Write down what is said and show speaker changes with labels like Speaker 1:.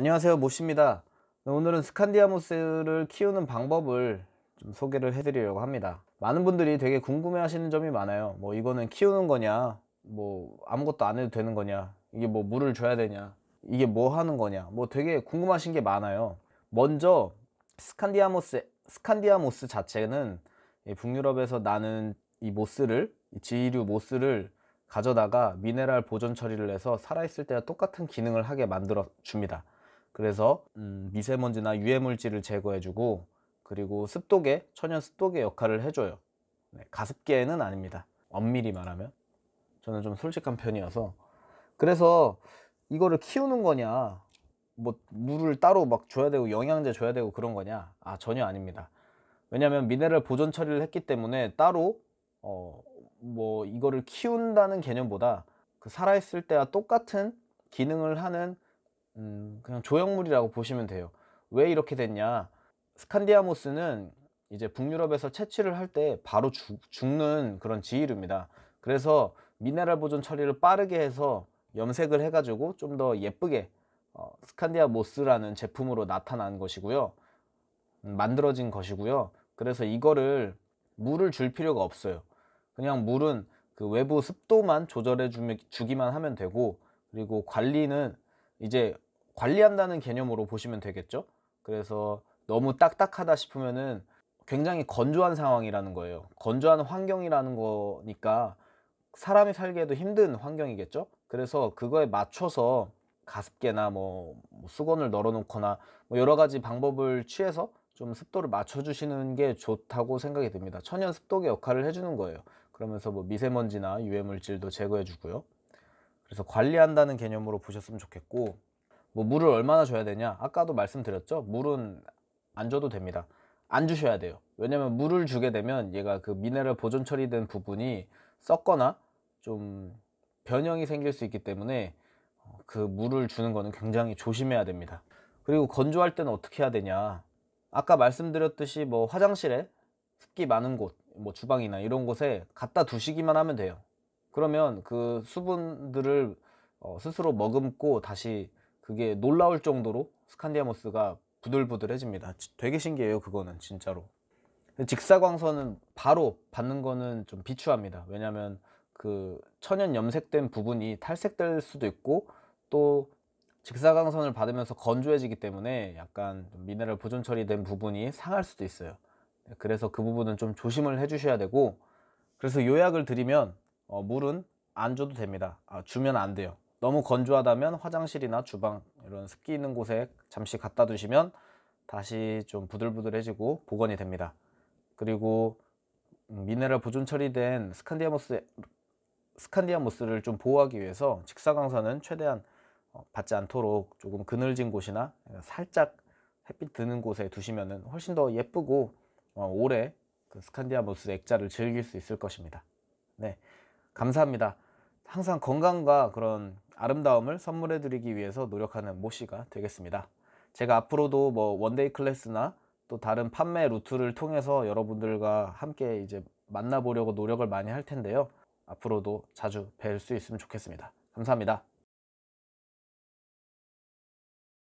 Speaker 1: 안녕하세요 모씨입니다 네, 오늘은 스칸디아모스를 키우는 방법을 좀 소개를 해드리려고 합니다 많은 분들이 되게 궁금해 하시는 점이 많아요 뭐 이거는 키우는 거냐 뭐 아무것도 안 해도 되는 거냐 이게 뭐 물을 줘야 되냐 이게 뭐 하는 거냐 뭐 되게 궁금하신 게 많아요 먼저 스칸디아모스 스칸디아모스 자체는 북유럽에서 나는 이 모스를 지류 모스를 가져다가 미네랄 보존 처리를 해서 살아있을 때와 똑같은 기능을 하게 만들어 줍니다 그래서 음, 미세먼지나 유해물질을 제거해주고 그리고 습도계, 천연 습도계 역할을 해줘요. 네, 가습기에는 아닙니다. 엄밀히 말하면 저는 좀 솔직한 편이어서 그래서 이거를 키우는 거냐 뭐 물을 따로 막 줘야 되고 영양제 줘야 되고 그런 거냐 아 전혀 아닙니다 왜냐하면 미네랄 보존 처리를 했기 때문에 따로 어 뭐 이거를 키운다는 개념보다 그 살아있을 때와 똑같은 기능을 하는 음, 그냥 조형물이라고 보시면 돼요. 왜 이렇게 됐냐? 스칸디아모스는 이제 북유럽에서 채취를 할 때 바로 주, 죽는 그런 지이류입니다. 그래서 미네랄 보존 처리를 빠르게 해서 염색을 해가지고 좀 더 예쁘게 어, 스칸디아모스라는 제품으로 나타난 것이고요. 음, 만들어진 것이고요. 그래서 이거를 물을 줄 필요가 없어요. 그냥 물은 그 외부 습도만 조절해 주기만 하면 되고 그리고 관리는 이제 관리한다는 개념으로 보시면 되겠죠. 그래서 너무 딱딱하다 싶으면은 굉장히 건조한 상황이라는 거예요. 건조한 환경이라는 거니까 사람이 살기에도 힘든 환경이겠죠. 그래서 그거에 맞춰서 가습기나 뭐, 뭐 수건을 널어놓거나 뭐 여러 가지 방법을 취해서 좀 습도를 맞춰주시는 게 좋다고 생각이 듭니다. 천연 습도계 역할을 해주는 거예요. 그러면서 뭐 미세먼지나 유해물질도 제거해주고요. 그래서 관리한다는 개념으로 보셨으면 좋겠고 뭐 물을 얼마나 줘야 되냐 아까도 말씀드렸죠 물은 안 줘도 됩니다 안 주셔야 돼요 왜냐면 물을 주게 되면 얘가 그 미네랄 보존 처리된 부분이 썩거나 좀 변형이 생길 수 있기 때문에 어, 그 물을 주는 거는 굉장히 조심해야 됩니다 그리고 건조할 때는 어떻게 해야 되냐 아까 말씀드렸듯이 뭐 화장실에 습기 많은 곳 뭐 주방이나 이런 곳에 갖다 두시기만 하면 돼요 그러면 그 수분들을 어, 스스로 머금고 다시 그게 놀라울 정도로 스칸디아모스가 부들부들해집니다. 되게 신기해요, 그거는 진짜로. 직사광선은 바로 받는 거는 좀 비추합니다. 왜냐하면 그 천연 염색된 부분이 탈색될 수도 있고 또 직사광선을 받으면서 건조해지기 때문에 약간 미네랄 보존 처리된 부분이 상할 수도 있어요. 그래서 그 부분은 좀 조심을 해주셔야 되고 그래서 요약을 드리면 어, 물은 안 줘도 됩니다. 아, 주면 안 돼요. 너무 건조하다면 화장실이나 주방 이런 습기 있는 곳에 잠시 갖다 두시면 다시 좀 부들부들해지고 복원이 됩니다. 그리고 음, 미네랄 보존 처리된 스칸디아모스 스칸디아모스를 좀 보호하기 위해서 직사광선은 최대한 어, 받지 않도록 조금 그늘진 곳이나 살짝 햇빛 드는 곳에 두시면 훨씬 더 예쁘고 어, 오래 그 스칸디아모스 액자를 즐길 수 있을 것입니다. 네. 감사합니다. 항상 건강과 그런 아름다움을 선물해 드리기 위해서 노력하는 모씨가 되겠습니다. 제가 앞으로도 뭐 원데이 클래스나 또 다른 판매 루트를 통해서 여러분들과 함께 이제 만나보려고 노력을 많이 할 텐데요. 앞으로도 자주 뵐 수 있으면 좋겠습니다. 감사합니다.